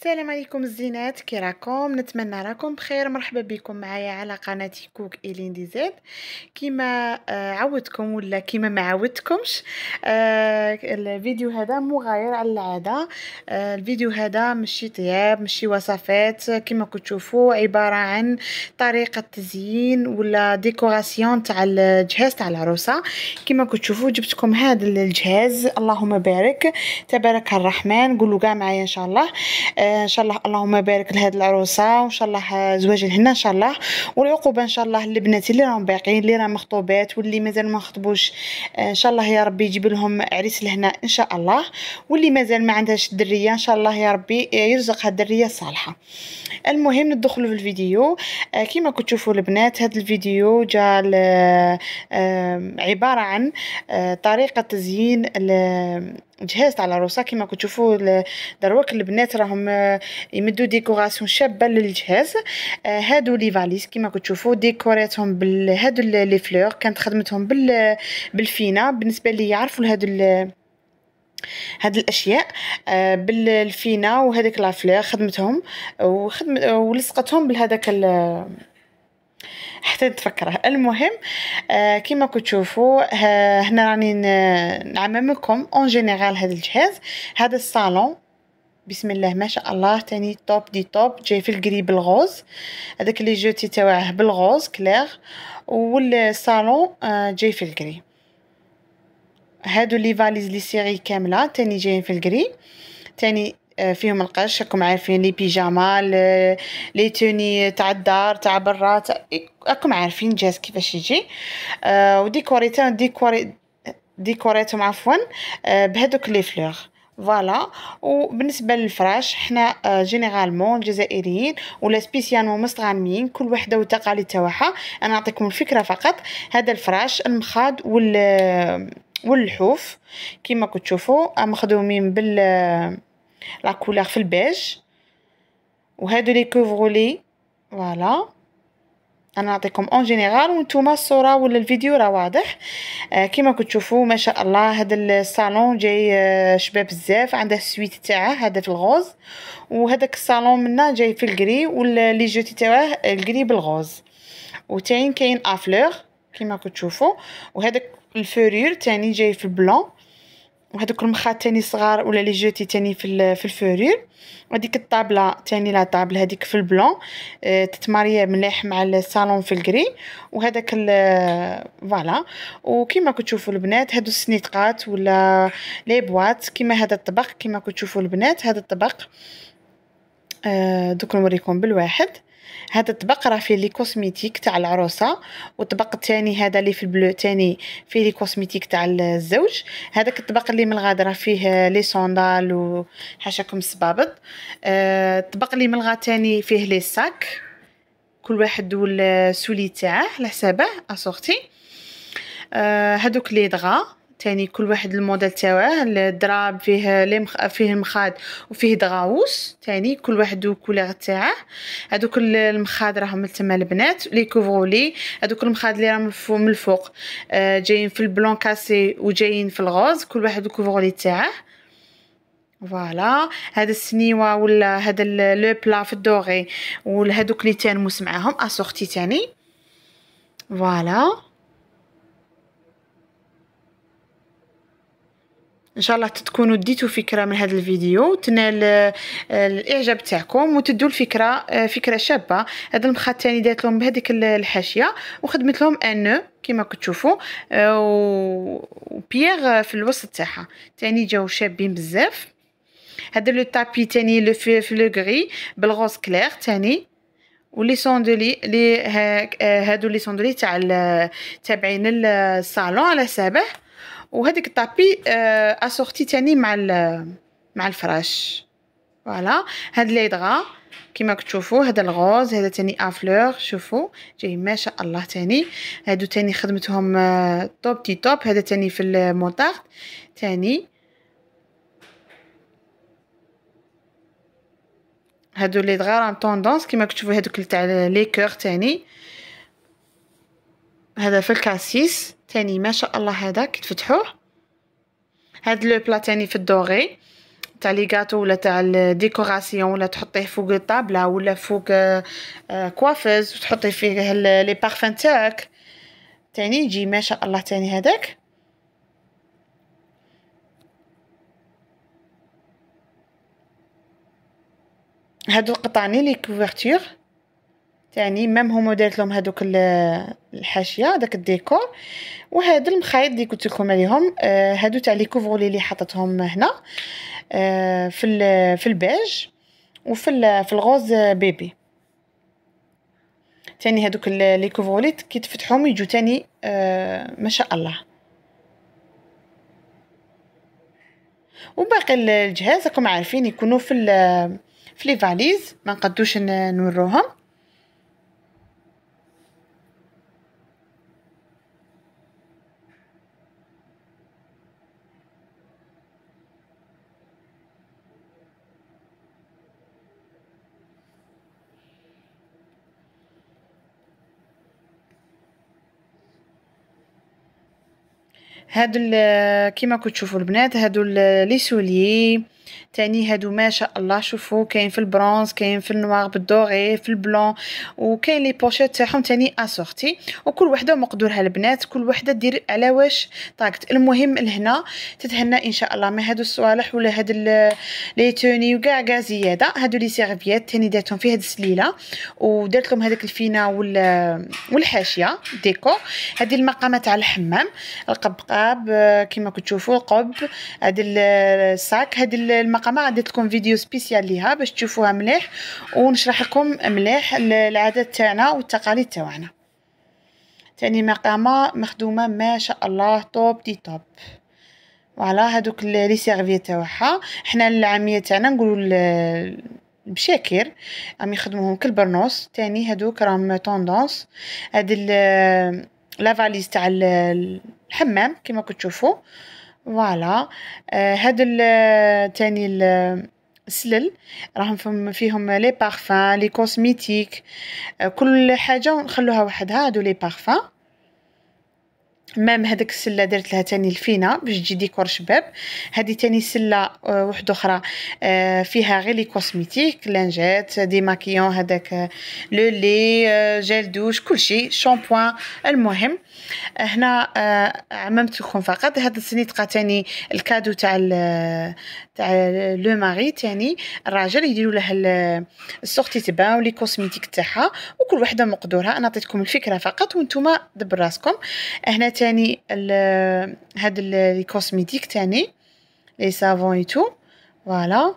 السلام عليكم الزينات كي راكم نتمنى راكم بخير مرحبا بكم معايا على قناتي كوك الين دي زيد كيما آه، عودتكم ولا كيما ما عودتكمش آه، الفيديو هذا مغاير على العاده آه، الفيديو هذا ماشي طياب ماشي وصفات كيما كتشوفوا عباره عن طريقه تزيين ولا ديكوراسيون تاع الجهاز تاع العروسه كيما كتشوفوا جبتكم هذا الجهاز اللهم بارك تبارك الرحمن قولوا كاع معايا ان شاء الله ان شاء الله اللهم بارك لهاد العروسه وان شاء الله زواج الهنا ان شاء الله والعقوبه ان شاء الله لبناتي اللي راهم باقيين اللي راهم مخطوبات واللي مازال ما خطبوش ان شاء الله يا ربي يجيب لهم عريس لهنا ان شاء الله واللي مازال ما عندهاش الدريه ان شاء الله يا ربي يرزقها الدريه الصالحه المهم ندخلوا في الفيديو كما كنتوا تشوفوا البنات هذا الفيديو جا عباره عن طريقه تزيين جهزت على كيما كما تشوفوا دروك البنات راهم آه، يمدوا ديكوراسيون شابه للجهاز آه، هادو لي فاليز كما تشوفوا ديكوريتهم بهادو لي فلور كانت خدمتهم بال بالفينه بالنسبه لي يعرفوا هادو هاد الاشياء آه، بالفينه وهذيك لافلير خدمتهم وخدمت ولصقتهم بهذاك حتى نتفكره المهم آه كما كتشوفوا هنا راني نعممكم اون جينيرال هذا الجهاز هذا الصالون بسم الله ما شاء الله تاني توب دي توب جاي في الكري بالغوز هذاك لي جوتي تاعه بالغوز كلير والصالون آه، جاي في الكري هادو لي فاليز لي سيري كامله تاني جايين في الكري تاني آه، فيهم القش راكم عارفين لي بيجاما لي توني تاع الدار تاع برا راكم عارفين جاز كيفاش يجي آه وديكوريته ديكوري ديكوريتهم عفوا آه، بهذوك لي فلوغ فوالا وبالنسبه للفراش حنا آه، جينيرالمون الجزائريين ولا سبيسيالمون مستغانميين كل وحده وتقاليد تاعها انا نعطيكم الفكره فقط هذا الفراش المخاض وال واللحوف كيما كتشوفوا مخدومين بال لا كولور في البيج وهادو لي كوفرولي فوالا انا نعطيكم اون جينيرال وانتم الصوره ولا الفيديو راه واضح آه كيما كتشوفوا ما شاء الله هذا الصالون جاي آه شباب بزاف عنده السويت تاعه هذا في الغوز وهذاك الصالون منا جاي في الكري واللي جوتي تاعه الكري بالغوز وتاين كاين افلور كيما كتشوفوا وهذاك الفورير تاني جاي في البلون وهذوك المخاط تاني صغار ولا لي جوتي تاني في في الفورور وهذيك الطابله تاني لا طابله هذيك في البلون تتماريه تتماريا مليح مع الصالون في الكري وهذاك فوالا وكما كتشوفوا البنات هادو السنيطقات ولا لي بواط كما هذا الطبق كما كتشوفوا البنات هذا الطبق آه، دوك نوريكم بالواحد هذا الطبق راه فيه لي كوزميتيك تاع العروسه والطبق الثاني هذا اللي في البلو ثاني فيه لي كوزميتيك تاع الزوج هذاك الطبق اللي من الغاد راه فيه لي صوندال وحاشاكم الصبابط آه، الطبق اللي من الغاد ثاني فيه لي ساك كل واحد والسولي تاعه على حسابه اسورتي هذوك آه، لي دغا تاني كل واحد الموديل تاوعه الدراب فيه لي مخ... فيه المخاد وفيه دغاوس تاني كل واحد وكولير تاعه هذوك المخاد راهم تما البنات لي كوفولي هذوك المخاد اللي راهم من الفوق آه، جايين في البلون كاسي وجايين في الغوز كل واحد وكوفولي تاعه فوالا هذا السنيوه ولا هذا لو بلا في الدوغي وهذوك لي تانموس معاهم اسورتي تاني فوالا ان شاء الله تكونوا ديتوا فكره من هذا الفيديو تنال الاعجاب تاعكم وتدوا الفكره آه، فكره شابه هذا المخ الثاني دات لهم بهذيك الحاشيه وخدمت لهم ان كما كتشوفوا آه، وبيغ آه، في الوسط تاعها تاني جاو شابين بزاف هذا لو تابي تاني لو في لو غري بالغوز كلير تاني ولي سوندولي لي هادو لي سوندولي تاع تابعين الصالون على حسابه وهذيك الطابي اسورتي آه، تاني مع مع الفراش فوالا هاد ليدغا كيما كتشوفوا هذا الغوز هذا تاني افلور شوفوا جاي ما شاء الله تاني هادو تاني خدمتهم توب تي توب هذا تاني في المونتارد تاني هادو لي دغا راه طوندونس كيما كتشوفوا هادوك تاع لي كور تاني هذا في الكاسيس تاني ما شاء الله هذا كي تفتحوه هاد لو بلا تاني في الدوغي تاع لي غاتو ولا تاع الديكوراسيون ولا تحطيه فوق الطابله ولا فوق آه، آه، كوافز وتحطي فيه لي بارفان تاعك تاني يجي ما شاء الله تاني هذاك هادو القطعني لي كوفرتور تاني مام هما دارت لهم هذوك الحاشيه داك الديكور وهذا المخايط اللي قلت لكم عليهم آه، هادو تاع لي كوفغولي اللي حطتهم هنا آه، في في البيج وفي في الغوز بيبي تاني هادوك لي كوفغولي كي تفتحهم يجوا تاني آه، ما شاء الله وباقي الجهاز راكم عارفين يكونوا في في لي فاليز ما نقدوش نوروهم هادو كيما كتشوفوا البنات هادو لي سولي تاني هادو ما شاء الله شوفوا كاين في البرونز كاين في النوار بالدوغي في البلون وكاين لي بوشيت تاعهم تاني اسورتي وكل وحده مقدورها البنات كل وحده دير على واش طاقت المهم لهنا تتهنى ان شاء الله ما هادو الصوالح ولا هاد لي توني وكاع كاع زياده هادو لي سيرفيات تاني داتهم في هاد السليله ودرت لهم هذاك الفينه والحاشيه ديكو هذه المقامه تاع الحمام القبقاب كما كتشوفوا القب هاد الساك هاد المقامة الحلقه ما غندير لكم فيديو سبيسيال ليها باش تشوفوها مليح ونشرح لكم مليح العادات تاعنا والتقاليد تاعنا تاني مقامه مخدومه ما شاء الله طوب دي طوب فوالا هادوك لي سيرفي تاعها حنا العاميه تاعنا نقولوا بشاكر عم يخدموهم برنوس تاني هادوك راهم طوندونس هاد لا فاليز تاع الحمام كما كتشوفوا فوالا آه، هاد تاني السلل راهم فيهم لي بارفان لي آه كل حاجه ونخلوها وحدها هادو لي بارفان مام هذاك السله درت لها تاني الفينه باش تجي ديكور شباب هذه تاني سله آه وحده اخرى آه فيها غير لي كوسميتيك لانجات دي ماكيون هذاك آه، لو لي آه جيل دوش كلشي شامبوان المهم آه، هنا آه، عممت لكم فقط هذا السني تلقى تاني الكادو تاع تاع لو ماري تاني الراجل يديروا له السوغتي تبان ولي كوسميتيك تاعها وكل وحده مقدورها انا عطيتكم الفكره فقط وانتم دبر راسكم هنا تاني تاني هاد لي كوزميتيك تاني لي صابون ايتو فوالا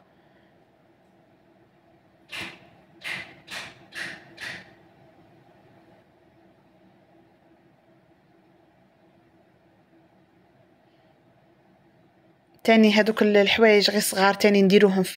تاني هادوك الحوايج غير صغار تاني نديروهم في